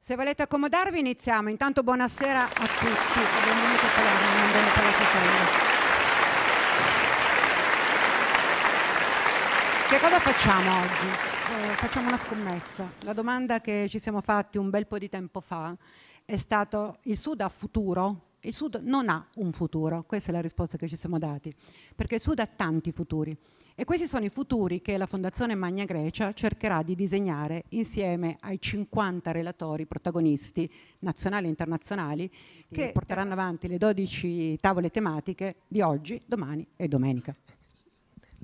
Se volete accomodarvi iniziamo. Intanto buonasera a tutti. Benvenuti a Palermo, benvenuti alla Sicilia. Che cosa facciamo oggi? Eh, facciamo una scommessa. La domanda che ci siamo fatti un bel po' di tempo fa è stata il Sud ha futuro? Il Sud non ha un futuro, questa è la risposta che ci siamo dati, perché il Sud ha tanti futuri e questi sono i futuri che la Fondazione Magna Grecia cercherà di disegnare insieme ai 50 relatori protagonisti nazionali e internazionali che porteranno avanti le 12 tavole tematiche di oggi, domani e domenica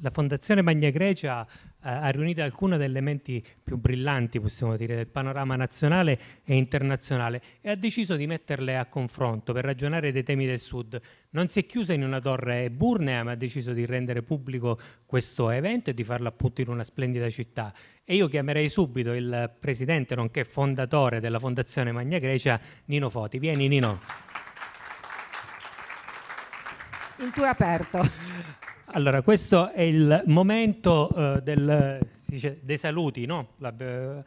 la Fondazione Magna Grecia eh, ha riunito alcune delle menti più brillanti, possiamo dire, del panorama nazionale e internazionale e ha deciso di metterle a confronto per ragionare dei temi del Sud. Non si è chiusa in una torre eburnea, ma ha deciso di rendere pubblico questo evento e di farlo appunto in una splendida città. E io chiamerei subito il presidente, nonché fondatore della Fondazione Magna Grecia, Nino Foti. Vieni Nino. Il tuo è aperto. Allora, questo è il momento eh, del, dice, dei saluti, no? Eh,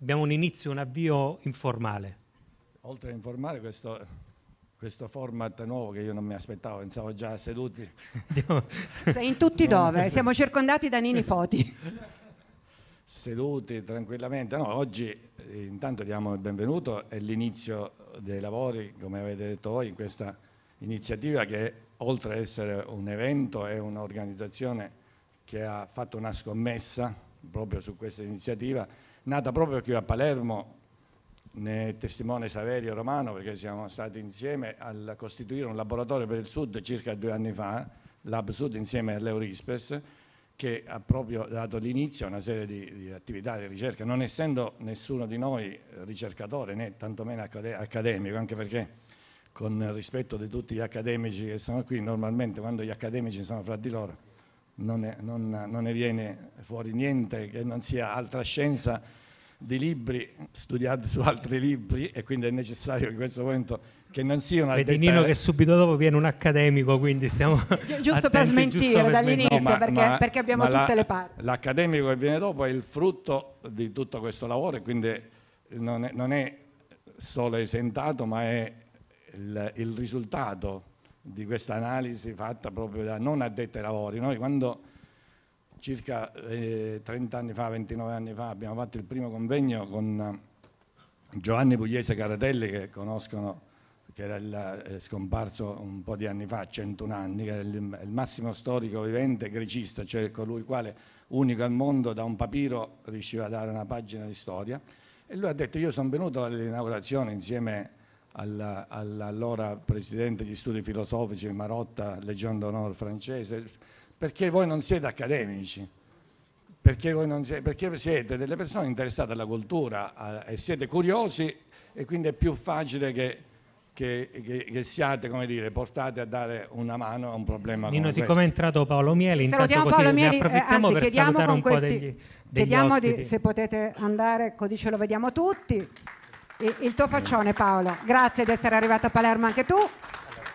abbiamo un inizio, un avvio informale. Oltre a informale, questo, questo, format nuovo che io non mi aspettavo, pensavo già seduti. Sei in tutti dove? Siamo circondati da nini foti. Seduti tranquillamente. No, oggi eh, intanto diamo il benvenuto, è l'inizio dei lavori, come avete detto voi, in questa iniziativa che oltre ad essere un evento, è un'organizzazione che ha fatto una scommessa proprio su questa iniziativa, nata proprio qui a Palermo, ne è testimone Saverio Romano, perché siamo stati insieme a costituire un laboratorio per il Sud circa due anni fa, Lab Sud insieme all'Eurispes, che ha proprio dato l'inizio a una serie di, di, attività di ricerca, non essendo nessuno di noi ricercatore né tantomeno accademico, anche perché con rispetto di tutti gli accademici che sono qui, normalmente quando gli accademici sono fra di loro non ne, non, non ne viene fuori niente che non sia altra scienza di libri studiati su altri libri e quindi è necessario in questo momento che non sia siano addetti Pedinino che subito dopo viene un accademico quindi stiamo giusto per smentire giusto per dall'inizio no, ma, perché, ma, perché, abbiamo tutte la, le parti l'accademico che viene dopo è il frutto di tutto questo lavoro e quindi non è, non è solo esentato ma è il, il risultato di questa analisi fatta proprio da non addetti ai lavori. Noi quando circa eh, 30 anni fa, 29 anni fa, abbiamo fatto il primo convegno con eh, Giovanni Pugliese Caratelli che conoscono, che era il, eh, scomparso un po' di anni fa, 101 anni, che era il, il massimo storico vivente grecista, cioè colui il quale unico al mondo da un papiro riusciva a dare una pagina di storia. E lui ha detto io sono venuto all'inaugurazione insieme a all'allora presidente degli studi filosofici Marotta, legion d'onore francese, perché voi non siete accademici, perché, siete, perché siete, delle persone interessate alla cultura a, e siete curiosi e quindi è più facile che, che, che, che siate, come dire, portate a dare una mano a un problema Nino, siccome questo. è entrato Paolo Mieli, intanto Salutiamo così Paolo Mieli, approfittiamo eh, anzi, per salutare un questi, po' degli, degli Chiediamo di, se potete andare, così ce lo vediamo tutti il tuo faccione, Paolo. Grazie di essere arrivato a Palermo anche tu.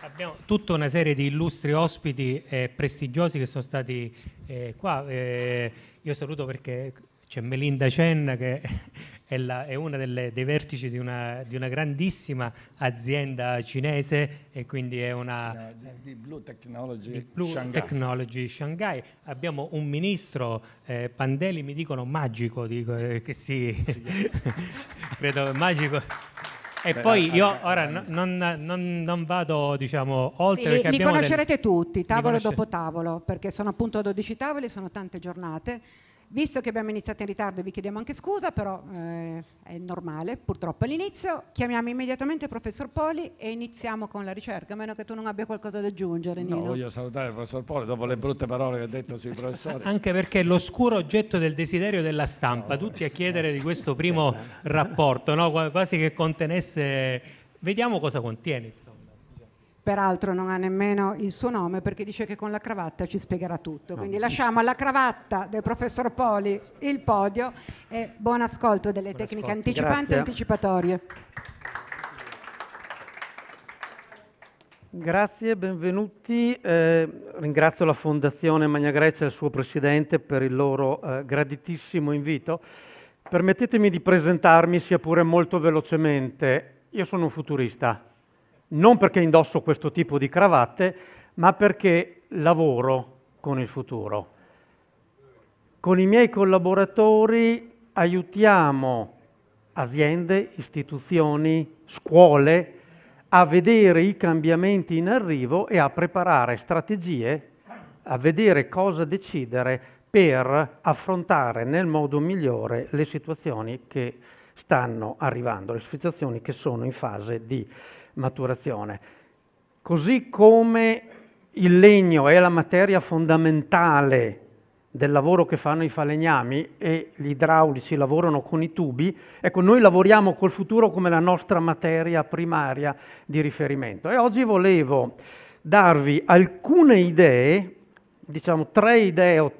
Abbiamo tutta una serie di illustri ospiti eh, prestigiosi che sono stati eh, qua. Eh, io saluto perché c'è Melinda Cenna che è, la, è una delle, dei vertici di una, di una, grandissima azienda cinese e quindi è una... Di Blue Technology, di Blue Shanghai. Technology Shanghai. Abbiamo un ministro, eh, Pandeli mi dicono magico, dico, eh, che sì, sì. credo magico. E Beh, poi eh, io ah, ora ah, non, non, non, vado diciamo oltre. Sì, li, li conoscerete del... tutti, tavolo conosce... dopo tavolo, perché sono appunto 12 tavoli, sono tante giornate Visto che abbiamo iniziato in ritardo, vi chiediamo anche scusa, però eh, è normale purtroppo all'inizio. Chiamiamo immediatamente il professor Poli e iniziamo con la ricerca, a meno che tu non abbia qualcosa da aggiungere. No, voglio salutare il professor Poli dopo le brutte parole che ha detto sui professori. Anche perché è l'oscuro oggetto del desiderio della stampa, tutti a chiedere di questo primo rapporto, no? quasi che contenesse... Vediamo cosa contiene. Insomma peraltro non ha nemmeno il suo nome perché dice che con la cravatta ci spiegherà tutto. Quindi lasciamo alla cravatta del professor Poli il podio e buon ascolto delle buon tecniche ascolto. anticipanti Grazie. e anticipatorie. Grazie, benvenuti. Eh, ringrazio la Fondazione Magna Grecia e il suo Presidente per il loro eh, graditissimo invito. Permettetemi di presentarmi, sia pure molto velocemente. Io sono un futurista, non perché indosso questo tipo di cravatte, ma perché lavoro con il futuro. Con i miei collaboratori aiutiamo aziende, istituzioni, scuole a vedere i cambiamenti in arrivo e a preparare strategie, a vedere cosa decidere per affrontare nel modo migliore le situazioni che stanno arrivando, le situazioni che sono in fase di maturazione. Così come il legno è la materia fondamentale del lavoro che fanno i falegnami e gli idraulici lavorano con i tubi, ecco, noi lavoriamo col futuro come la nostra materia primaria di riferimento. E oggi volevo darvi alcune idee, diciamo tre idee,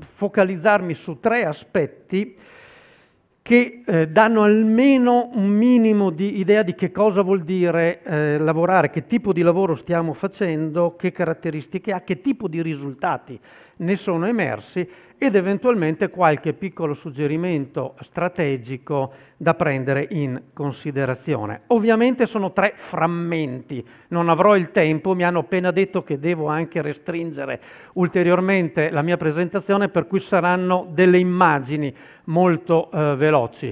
focalizzarmi su tre aspetti che eh, danno almeno un minimo di idea di che cosa vuol dire eh, lavorare, che tipo di lavoro stiamo facendo, che caratteristiche ha, che tipo di risultati ne sono emersi ed eventualmente qualche piccolo suggerimento strategico da prendere in considerazione. Ovviamente sono tre frammenti, non avrò il tempo, mi hanno appena detto che devo anche restringere ulteriormente la mia presentazione, per cui saranno delle immagini molto eh, veloci.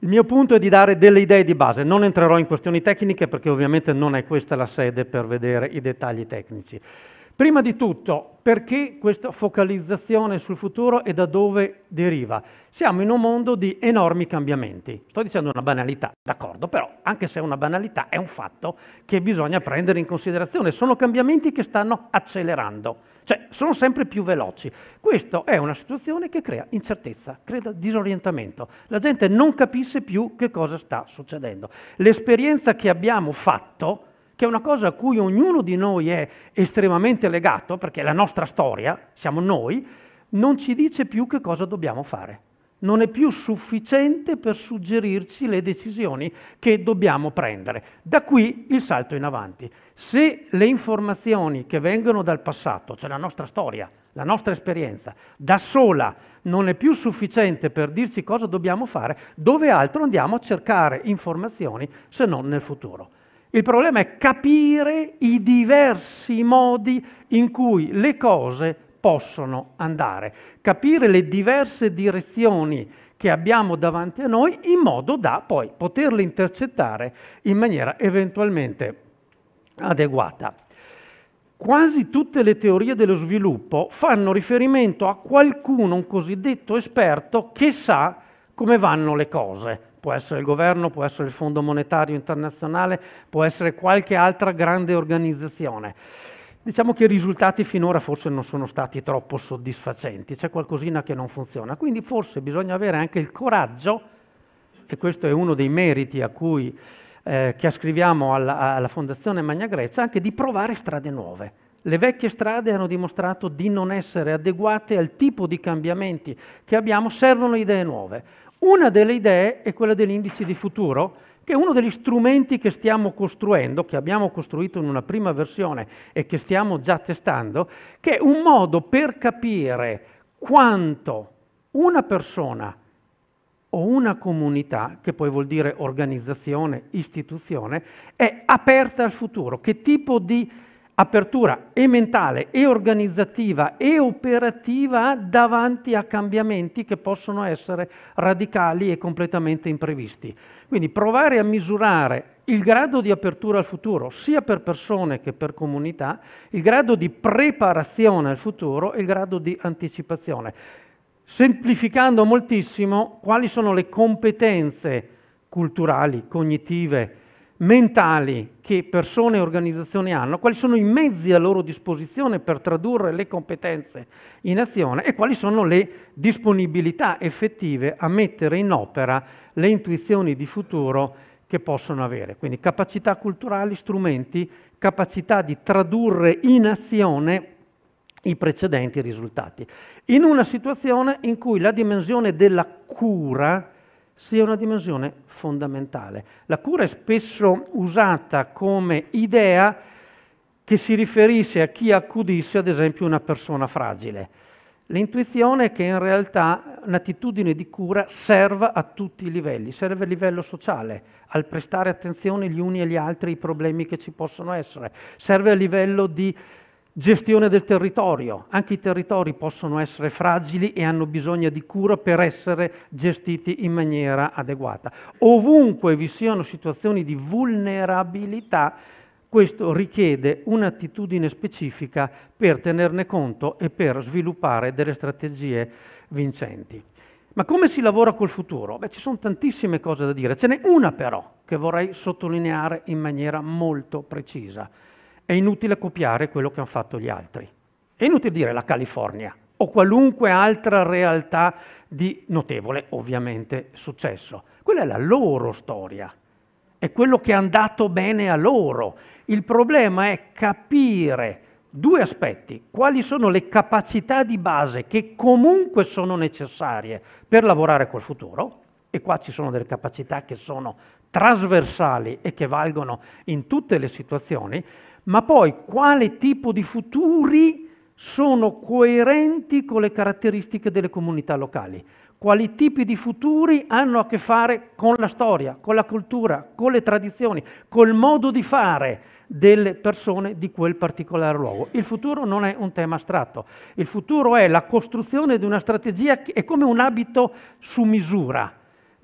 Il mio punto è di dare delle idee di base, non entrerò in questioni tecniche perché ovviamente non è questa la sede per vedere i dettagli tecnici. Prima di tutto, perché questa focalizzazione sul futuro e da dove deriva? Siamo in un mondo di enormi cambiamenti. Sto dicendo una banalità, d'accordo, però anche se è una banalità è un fatto che bisogna prendere in considerazione. Sono cambiamenti che stanno accelerando, cioè sono sempre più veloci. Questa è una situazione che crea incertezza, crea disorientamento. La gente non capisce più che cosa sta succedendo. L'esperienza che abbiamo fatto che è una cosa a cui ognuno di noi è estremamente legato, perché è la nostra storia, siamo noi, non ci dice più che cosa dobbiamo fare. Non è più sufficiente per suggerirci le decisioni che dobbiamo prendere. Da qui il salto in avanti. Se le informazioni che vengono dal passato, cioè la nostra storia, la nostra esperienza, da sola non è più sufficiente per dirci cosa dobbiamo fare, dove altro andiamo a cercare informazioni se non nel futuro? Il problema è capire i diversi modi in cui le cose possono andare, capire le diverse direzioni che abbiamo davanti a noi in modo da poi poterle intercettare in maniera eventualmente adeguata. Quasi tutte le teorie dello sviluppo fanno riferimento a qualcuno, un cosiddetto esperto, che sa come vanno le cose, può essere il governo, può essere il Fondo Monetario Internazionale, può essere qualche altra grande organizzazione. Diciamo che i risultati finora forse non sono stati troppo soddisfacenti, c'è qualcosina che non funziona, quindi forse bisogna avere anche il coraggio, e questo è uno dei meriti a cui, eh, che ascriviamo alla, alla Fondazione Magna Grecia, anche di provare strade nuove. Le vecchie strade hanno dimostrato di non essere adeguate al tipo di cambiamenti che abbiamo, servono idee nuove. Una delle idee è quella dell'indice di futuro, che è uno degli strumenti che stiamo costruendo, che abbiamo costruito in una prima versione e che stiamo già testando, che è un modo per capire quanto una persona o una comunità, che poi vuol dire organizzazione, istituzione, è aperta al futuro, che tipo di apertura e mentale e organizzativa e operativa davanti a cambiamenti che possono essere radicali e completamente imprevisti. Quindi provare a misurare il grado di apertura al futuro, sia per persone che per comunità, il grado di preparazione al futuro e il grado di anticipazione. Semplificando moltissimo, quali sono le competenze culturali, cognitive, mentali che persone e organizzazioni hanno, quali sono i mezzi a loro disposizione per tradurre le competenze in azione e quali sono le disponibilità effettive a mettere in opera le intuizioni di futuro che possono avere. Quindi capacità culturali, strumenti, capacità di tradurre in azione i precedenti risultati. In una situazione in cui la dimensione della cura, sia una dimensione fondamentale. La cura è spesso usata come idea che si riferisce a chi accudisse ad esempio una persona fragile. L'intuizione è che in realtà un'attitudine di cura serva a tutti i livelli, serve a livello sociale, al prestare attenzione gli uni agli altri ai problemi che ci possono essere, serve a livello di Gestione del territorio, anche i territori possono essere fragili e hanno bisogno di cura per essere gestiti in maniera adeguata. Ovunque vi siano situazioni di vulnerabilità, questo richiede un'attitudine specifica per tenerne conto e per sviluppare delle strategie vincenti. Ma come si lavora col futuro? Beh, ci sono tantissime cose da dire, ce n'è una però che vorrei sottolineare in maniera molto precisa è inutile copiare quello che hanno fatto gli altri. È inutile dire la California o qualunque altra realtà di notevole, ovviamente, successo. Quella è la loro storia, è quello che è andato bene a loro. Il problema è capire due aspetti, quali sono le capacità di base che comunque sono necessarie per lavorare col futuro, e qua ci sono delle capacità che sono trasversali e che valgono in tutte le situazioni, ma poi quale tipo di futuri sono coerenti con le caratteristiche delle comunità locali, quali tipi di futuri hanno a che fare con la storia, con la cultura, con le tradizioni, col modo di fare delle persone di quel particolare luogo. Il futuro non è un tema astratto, il futuro è la costruzione di una strategia che è come un abito su misura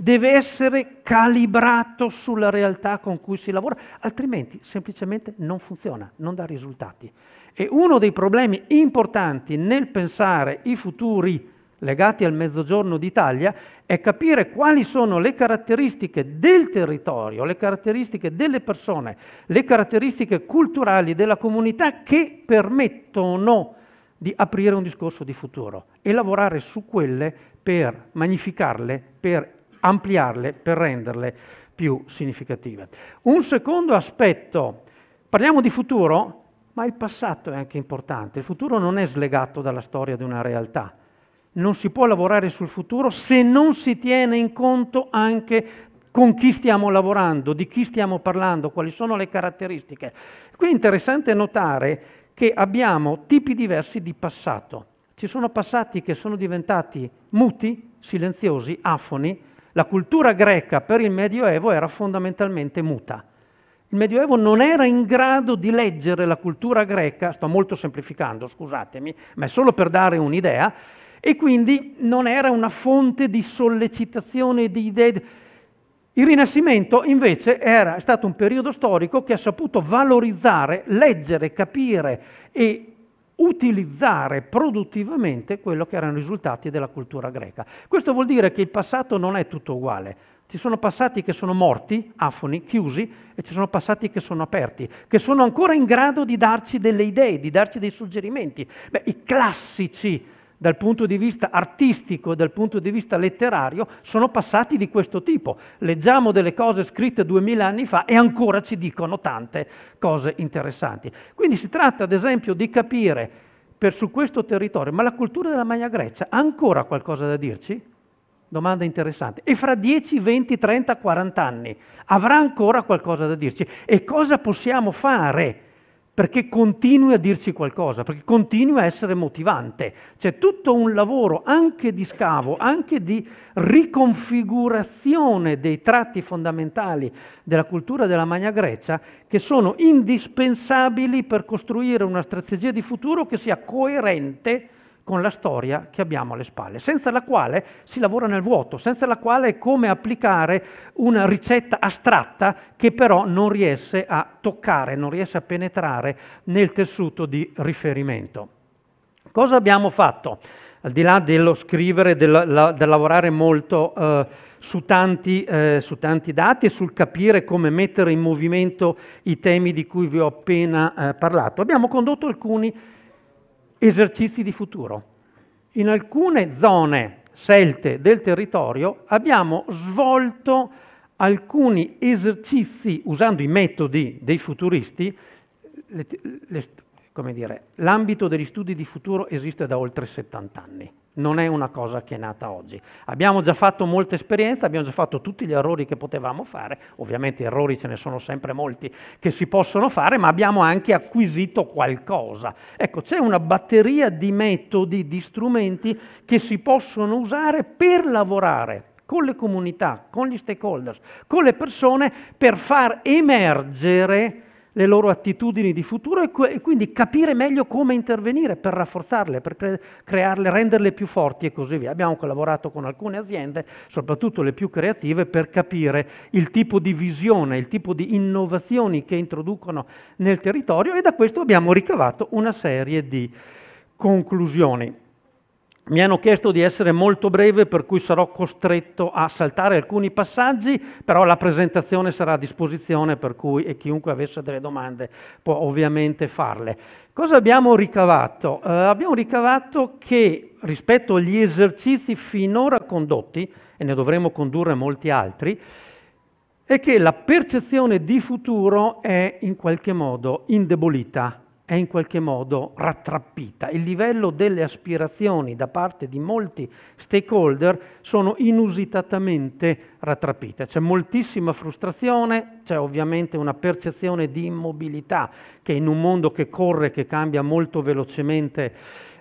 deve essere calibrato sulla realtà con cui si lavora, altrimenti semplicemente non funziona, non dà risultati. E uno dei problemi importanti nel pensare i futuri legati al mezzogiorno d'Italia è capire quali sono le caratteristiche del territorio, le caratteristiche delle persone, le caratteristiche culturali della comunità che permettono di aprire un discorso di futuro e lavorare su quelle per magnificarle, per ampliarle per renderle più significative. Un secondo aspetto, parliamo di futuro, ma il passato è anche importante. Il futuro non è slegato dalla storia di una realtà. Non si può lavorare sul futuro se non si tiene in conto anche con chi stiamo lavorando, di chi stiamo parlando, quali sono le caratteristiche. Qui è interessante notare che abbiamo tipi diversi di passato. Ci sono passati che sono diventati muti, silenziosi, afoni, la cultura greca per il Medioevo era fondamentalmente muta. Il Medioevo non era in grado di leggere la cultura greca, sto molto semplificando, scusatemi, ma è solo per dare un'idea, e quindi non era una fonte di sollecitazione di idee. Il Rinascimento invece era, è stato un periodo storico che ha saputo valorizzare, leggere, capire e utilizzare produttivamente quello che erano i risultati della cultura greca. Questo vuol dire che il passato non è tutto uguale. Ci sono passati che sono morti, afoni, chiusi, e ci sono passati che sono aperti, che sono ancora in grado di darci delle idee, di darci dei suggerimenti. Beh, I classici dal punto di vista artistico, e dal punto di vista letterario, sono passati di questo tipo. Leggiamo delle cose scritte duemila anni fa e ancora ci dicono tante cose interessanti. Quindi si tratta ad esempio di capire per su questo territorio, ma la cultura della Magna Grecia ha ancora qualcosa da dirci? Domanda interessante. E fra 10, 20, 30, 40 anni avrà ancora qualcosa da dirci? E cosa possiamo fare? perché continui a dirci qualcosa, perché continui a essere motivante. C'è tutto un lavoro anche di scavo, anche di riconfigurazione dei tratti fondamentali della cultura della Magna Grecia che sono indispensabili per costruire una strategia di futuro che sia coerente con la storia che abbiamo alle spalle, senza la quale si lavora nel vuoto, senza la quale è come applicare una ricetta astratta che però non riesce a toccare, non riesce a penetrare nel tessuto di riferimento. Cosa abbiamo fatto? Al di là dello scrivere, del, la, del lavorare molto eh, su, tanti, eh, su tanti dati e sul capire come mettere in movimento i temi di cui vi ho appena eh, parlato, abbiamo condotto alcuni esercizi di futuro. In alcune zone scelte del territorio abbiamo svolto alcuni esercizi usando i metodi dei futuristi. Le, le, come dire, l'ambito degli studi di futuro esiste da oltre 70 anni non è una cosa che è nata oggi. Abbiamo già fatto molta esperienza, abbiamo già fatto tutti gli errori che potevamo fare, ovviamente errori ce ne sono sempre molti che si possono fare, ma abbiamo anche acquisito qualcosa. Ecco, c'è una batteria di metodi, di strumenti che si possono usare per lavorare con le comunità, con gli stakeholders, con le persone per far emergere le loro attitudini di futuro e, e, quindi capire meglio come intervenire per rafforzarle, per cre- crearle, renderle più forti e così via. Abbiamo collaborato con alcune aziende, soprattutto le più creative, per capire il tipo di visione, il tipo di innovazioni che introducono nel territorio e da questo abbiamo ricavato una serie di conclusioni mi hanno chiesto di essere molto breve, per cui sarò costretto a saltare alcuni passaggi, però la presentazione sarà a disposizione, per cui chiunque avesse delle domande può ovviamente farle. Cosa abbiamo ricavato? Eh, abbiamo ricavato che rispetto agli esercizi finora condotti, e ne dovremo condurre molti altri, è che la percezione di futuro è in qualche modo indebolita è in qualche modo rattrappita. Il livello delle aspirazioni da parte di molti stakeholder sono inusitatamente rattrappite. C'è moltissima frustrazione, c'è ovviamente una percezione di immobilità che in un mondo che corre, che cambia molto velocemente,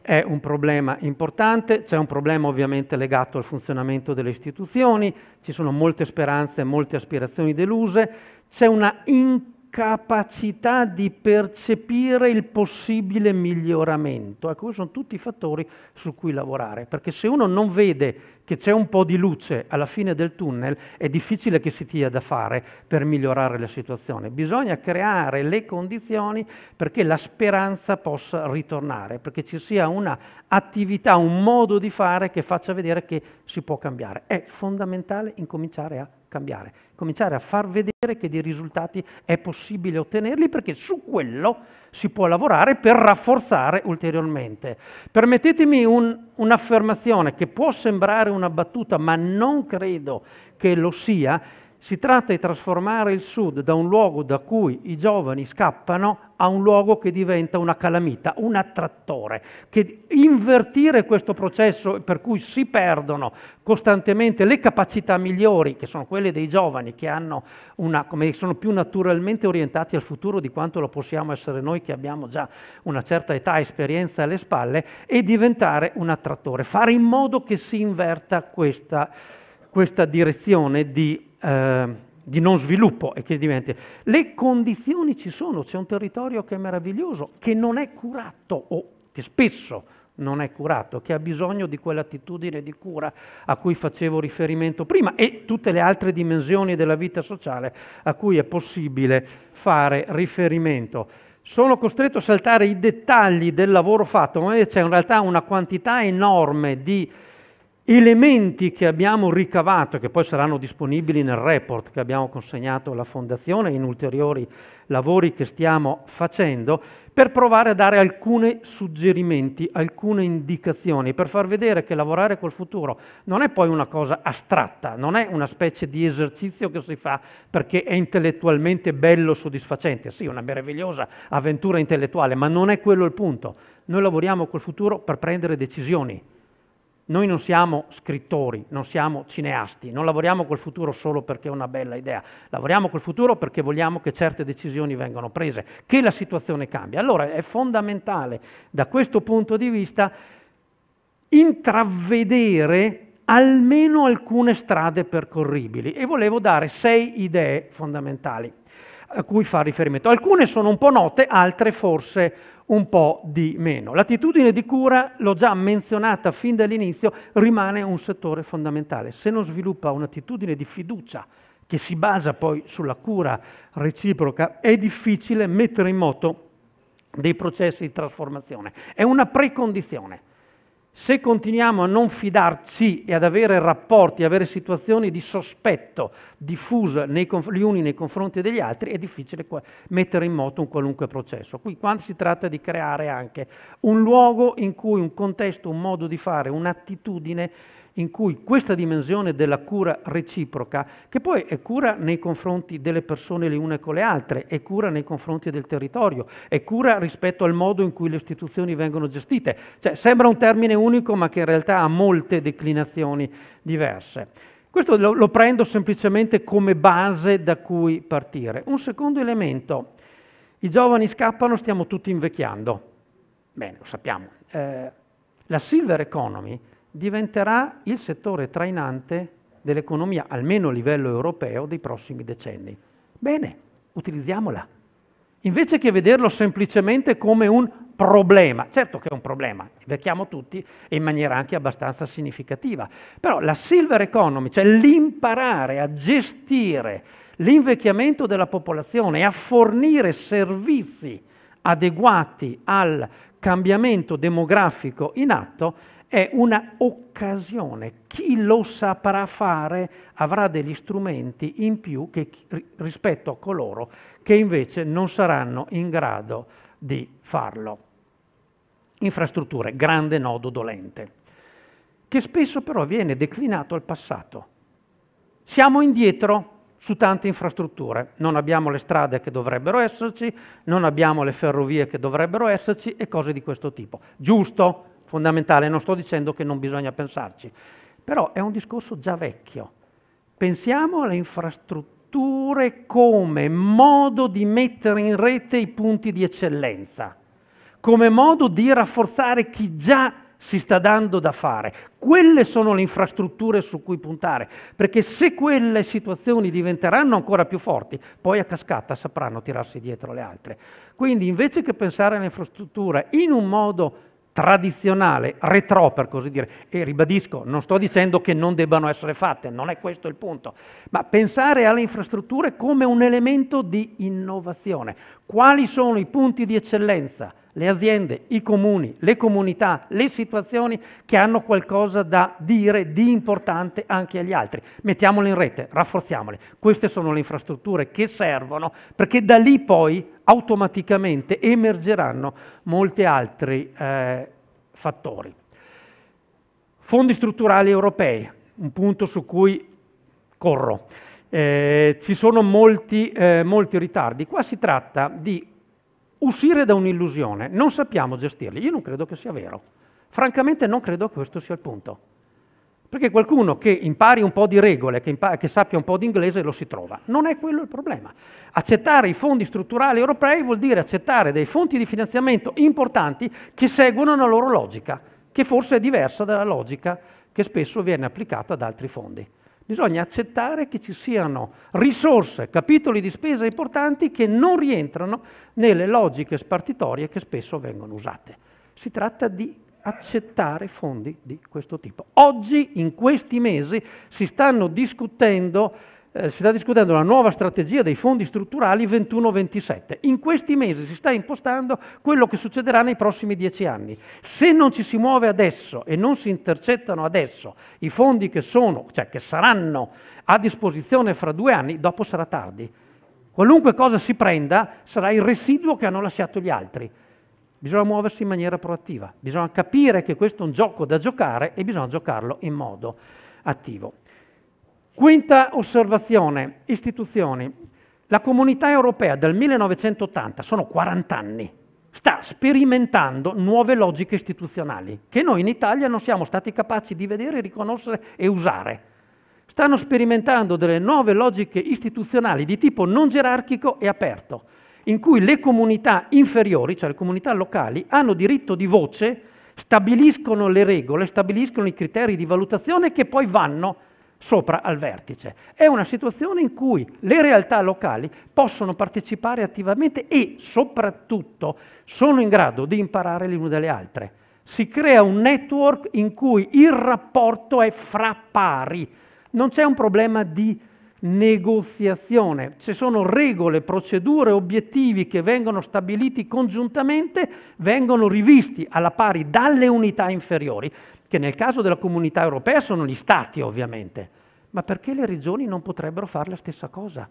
è un problema importante, c'è un problema ovviamente legato al funzionamento delle istituzioni, ci sono molte speranze e molte aspirazioni deluse, c'è una incapacità capacità di percepire il possibile miglioramento. Ecco, sono tutti i fattori su cui lavorare, perché se uno non vede che c'è un po' di luce alla fine del tunnel, è difficile che si dia da fare per migliorare la situazione. Bisogna creare le condizioni perché la speranza possa ritornare, perché ci sia un'attività, un modo di fare che faccia vedere che si può cambiare. È fondamentale incominciare a cambiare, cominciare a far vedere che dei risultati è possibile ottenerli perché su quello si può lavorare per rafforzare ulteriormente. Permettetemi un, un'affermazione che può sembrare una battuta ma non credo che lo sia, si tratta di trasformare il Sud da un luogo da cui i giovani scappano a un luogo che diventa una calamita, un attrattore, che invertire questo processo per cui si perdono costantemente le capacità migliori, che sono quelle dei giovani, che una, sono più naturalmente orientati al futuro di quanto lo possiamo essere noi che abbiamo già una certa età e esperienza alle spalle, e diventare un attrattore, fare in modo che si inverta questa, questa direzione di Ehm, di non sviluppo e che diventi... Le condizioni ci sono, c'è un territorio che è meraviglioso, che non è curato o che spesso non è curato, che ha bisogno di quell'attitudine di cura a cui facevo riferimento prima e tutte le altre dimensioni della vita sociale a cui è possibile fare riferimento. Sono costretto a saltare i dettagli del lavoro fatto, ma c'è in realtà una quantità enorme di elementi che abbiamo ricavato, che poi saranno disponibili nel report che abbiamo consegnato alla Fondazione in ulteriori lavori che stiamo facendo, per provare a dare alcuni suggerimenti, alcune indicazioni, per far vedere che lavorare col futuro non è poi una cosa astratta, non è una specie di esercizio che si fa perché è intellettualmente bello, soddisfacente, sì, una meravigliosa avventura intellettuale, ma non è quello il punto. Noi lavoriamo col futuro per prendere decisioni noi non siamo scrittori, non siamo cineasti, non lavoriamo col futuro solo perché è una bella idea, lavoriamo col futuro perché vogliamo che certe decisioni vengano prese, che la situazione cambia. Allora è fondamentale da questo punto di vista intravedere almeno alcune strade percorribili e volevo dare sei idee fondamentali a cui fa riferimento. Alcune sono un po' note, altre forse un po' di meno. L'attitudine di cura, l'ho già menzionata fin dall'inizio, rimane un settore fondamentale. Se non sviluppa un'attitudine di fiducia che si basa poi sulla cura reciproca, è difficile mettere in moto dei processi di trasformazione. È una precondizione. Se continuiamo a non fidarci e ad avere rapporti, avere situazioni di sospetto diffusa conf- gli uni nei confronti degli altri, è difficile qua- mettere in moto un qualunque processo. Qui quando si tratta di creare anche un luogo in cui un contesto, un modo di fare, un'attitudine in cui questa dimensione della cura reciproca, che poi è cura nei confronti delle persone le une con le altre, è cura nei confronti del territorio, è cura rispetto al modo in cui le istituzioni vengono gestite. Cioè, sembra un termine unico, ma che in realtà ha molte declinazioni diverse. Questo lo, lo, prendo semplicemente come base da cui partire. Un secondo elemento, i giovani scappano, stiamo tutti invecchiando. Bene, lo sappiamo. Eh, la silver economy diventerà il settore trainante dell'economia, almeno a livello europeo, dei prossimi decenni. Bene, utilizziamola. Invece che vederlo semplicemente come un problema, certo che è un problema, invecchiamo tutti e in maniera anche abbastanza significativa, però la silver economy, cioè l'imparare a gestire l'invecchiamento della popolazione e a fornire servizi adeguati al cambiamento demografico in atto, è un'occasione. Chi lo saprà fare avrà degli strumenti in più che, rispetto a coloro che invece non saranno in grado di farlo. Infrastrutture, grande nodo dolente, che spesso però viene declinato al passato. Siamo indietro, su tante infrastrutture. Non abbiamo le strade che dovrebbero esserci, non abbiamo le ferrovie che dovrebbero esserci e cose di questo tipo. Giusto, fondamentale, non sto dicendo che non bisogna pensarci, però è un discorso già vecchio. Pensiamo alle infrastrutture come modo di mettere in rete i punti di eccellenza, come modo di rafforzare chi già si sta dando da fare. Quelle sono le infrastrutture su cui puntare, perché se quelle situazioni diventeranno ancora più forti, poi a cascata sapranno tirarsi dietro le altre. Quindi invece che pensare alle infrastrutture in un modo tradizionale, retro per così dire, e ribadisco, non sto dicendo che non debbano essere fatte, non è questo il punto, ma pensare alle infrastrutture come un elemento di innovazione, quali sono i punti di eccellenza, le aziende, i comuni, le comunità, le situazioni che hanno qualcosa da dire di importante anche agli altri. Mettiamole in rete, rafforziamole. Queste sono le infrastrutture che servono perché da lì poi automaticamente emergeranno molti altri eh, fattori. Fondi strutturali europei, un punto su cui corro eh, ci sono molti, eh, molti ritardi. Qua si tratta di uscire da un'illusione, non sappiamo gestirli, io non credo che sia vero. Francamente non credo che questo sia il punto. Perché qualcuno che impari un po' di regole, che, impari, che, sappia un po' di inglese, lo si trova. Non è quello il problema. Accettare i fondi strutturali europei vuol dire accettare dei fonti di finanziamento importanti che seguono una loro logica, che forse è diversa dalla logica che spesso viene applicata ad altri fondi bisogna accettare che ci siano risorse, capitoli di spesa importanti che non rientrano nelle logiche spartitorie che spesso vengono usate. Si tratta di accettare fondi di questo tipo. Oggi, in questi mesi, si stanno discutendo eh, si sta discutendo la nuova strategia dei fondi strutturali 21-27. In questi mesi si sta impostando quello che succederà nei prossimi dieci anni. Se non ci si muove adesso e non si intercettano adesso i fondi che, sono, cioè che saranno a disposizione fra due anni, dopo sarà tardi. Qualunque cosa si prenda sarà il residuo che hanno lasciato gli altri. Bisogna muoversi in maniera proattiva, bisogna capire che questo è un gioco da giocare e bisogna giocarlo in modo attivo. Quinta osservazione, istituzioni. La comunità europea dal 1980, sono 40 anni, sta sperimentando nuove logiche istituzionali che noi in Italia non siamo stati capaci di vedere, riconoscere e usare. Stanno sperimentando delle nuove logiche istituzionali di tipo non gerarchico e aperto, in cui le comunità inferiori, cioè le comunità locali, hanno diritto di voce, stabiliscono le regole, stabiliscono i criteri di valutazione che poi vanno sopra al vertice. È una situazione in cui le realtà locali possono partecipare attivamente e soprattutto sono in grado di imparare le une dalle altre. Si crea un network in cui il rapporto è fra pari. Non c'è un problema di negoziazione, ci sono regole, procedure, obiettivi che vengono stabiliti congiuntamente, vengono rivisti alla pari dalle unità inferiori che nel caso della comunità europea sono gli stati ovviamente, ma perché le regioni non potrebbero fare la stessa cosa?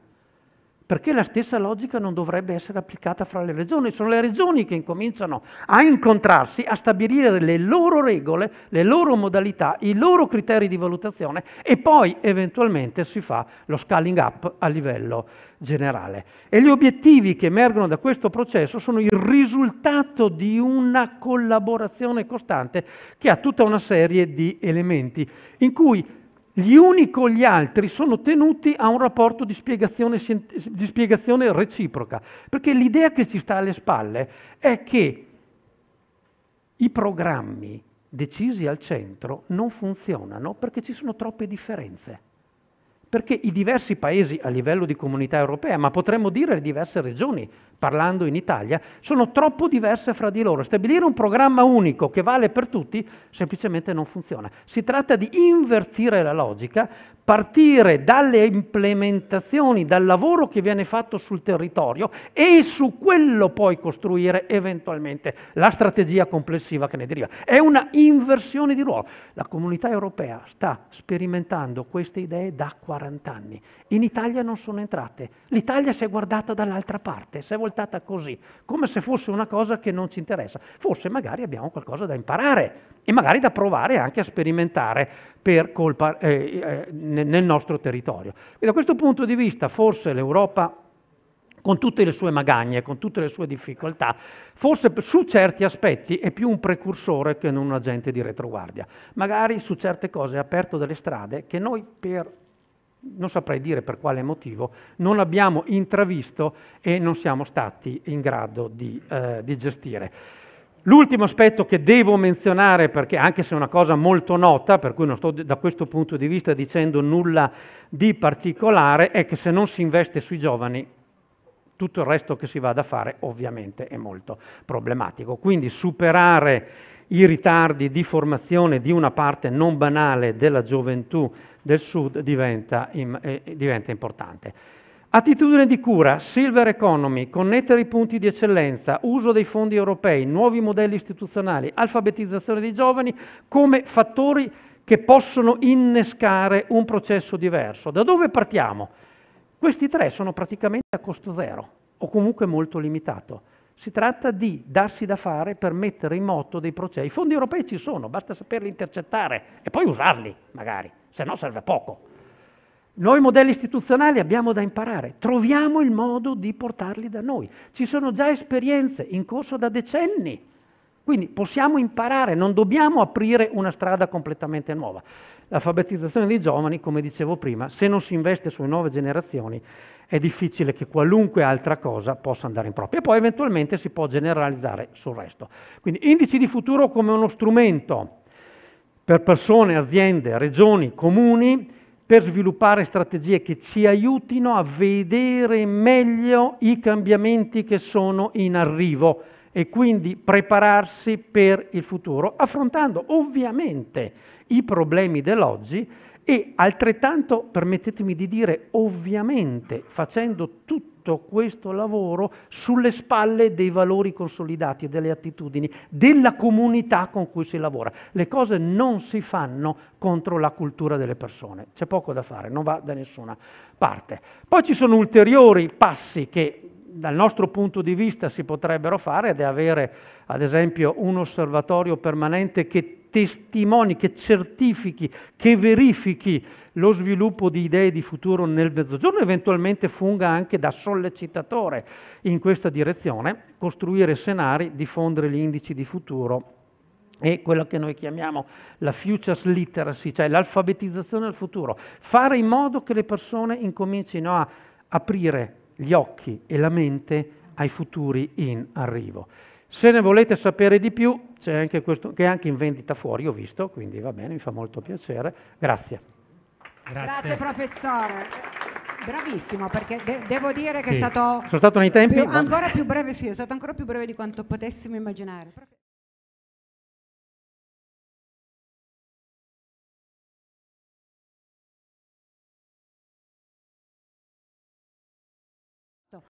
Perché la stessa logica non dovrebbe essere applicata fra le regioni? Sono le regioni che incominciano a incontrarsi, a stabilire le loro regole, le loro modalità, i loro criteri di valutazione e poi eventualmente si fa lo scaling up a livello generale. E gli obiettivi che emergono da questo processo sono il risultato di una collaborazione costante che ha tutta una serie di elementi in cui gli uni con gli altri sono tenuti a un rapporto di spiegazione, di spiegazione reciproca, perché l'idea che ci sta alle spalle è che i programmi decisi al centro non funzionano perché ci sono troppe differenze perché i diversi paesi a livello di comunità europea, ma potremmo dire le diverse regioni, parlando in Italia, sono troppo diverse fra di loro. Stabilire un programma unico che vale per tutti semplicemente non funziona. Si tratta di invertire la logica partire dalle implementazioni, dal lavoro che viene fatto sul territorio e su quello poi costruire eventualmente la strategia complessiva che ne deriva. È una inversione di ruolo. La comunità europea sta sperimentando queste idee da 40 anni. In Italia non sono entrate. L'Italia si è guardata dall'altra parte, si è voltata così, come se fosse una cosa che non ci interessa. Forse magari abbiamo qualcosa da imparare e magari da provare anche a sperimentare colpa, eh, eh, nel nostro territorio. E da questo punto di vista forse l'Europa con tutte le sue magagne, con tutte le sue difficoltà, forse su certi aspetti è più un precursore che non un agente di retroguardia. Magari su certe cose ha aperto delle strade che noi per non saprei dire per quale motivo, non abbiamo intravisto e non siamo stati in grado di, eh, di gestire. L'ultimo aspetto che devo menzionare, perché anche se è una cosa molto nota, per cui non sto da questo punto di vista dicendo nulla di particolare, è che se non si investe sui giovani, tutto il resto che si vada a fare ovviamente è molto problematico. Quindi superare i ritardi di formazione di una parte non banale della gioventù del Sud diventa, eh, diventa importante. Attitudine di cura, silver economy, connettere i punti di eccellenza, uso dei fondi europei, nuovi modelli istituzionali, alfabetizzazione dei giovani come fattori che possono innescare un processo diverso. Da dove partiamo? Questi tre sono praticamente a costo zero o comunque molto limitato. Si tratta di darsi da fare per mettere in moto dei processi. I fondi europei ci sono, basta saperli intercettare e poi usarli magari, se no serve poco. Noi modelli istituzionali abbiamo da imparare, troviamo il modo di portarli da noi. Ci sono già esperienze in corso da decenni, quindi possiamo imparare, non dobbiamo aprire una strada completamente nuova. L'alfabetizzazione dei giovani, come dicevo prima, se non si investe sulle nuove generazioni è difficile che qualunque altra cosa possa andare in proprio. E poi eventualmente si può generalizzare sul resto. Quindi indici di futuro come uno strumento per persone, aziende, regioni, comuni per sviluppare strategie che ci aiutino a vedere meglio i cambiamenti che sono in arrivo e quindi prepararsi per il futuro, affrontando ovviamente i problemi dell'oggi e altrettanto, permettetemi di dire, ovviamente facendo tutto questo lavoro sulle spalle dei valori consolidati e delle attitudini della comunità con cui si lavora. Le cose non si fanno contro la cultura delle persone, c'è poco da fare, non va da nessuna parte. Poi ci sono ulteriori passi che dal nostro punto di vista si potrebbero fare ed è avere ad esempio un osservatorio permanente che testimoni, che certifichi, che verifichi lo sviluppo di idee di futuro nel mezzogiorno, eventualmente funga anche da sollecitatore in questa direzione, costruire scenari, diffondere gli indici di futuro e quella che noi chiamiamo la futures literacy, cioè l'alfabetizzazione al futuro, fare in modo che le persone incomincino a aprire gli occhi e la mente ai futuri in arrivo. Se ne volete sapere di più, c'è anche questo, che è anche in vendita fuori, ho visto, quindi va bene, mi fa molto piacere. Grazie. Grazie, Grazie professore. Bravissimo, perché de- devo dire che sì. è stato... Sono stato nei tempi... Più, ancora più breve, sì, è stato ancora più breve di quanto potessimo immaginare.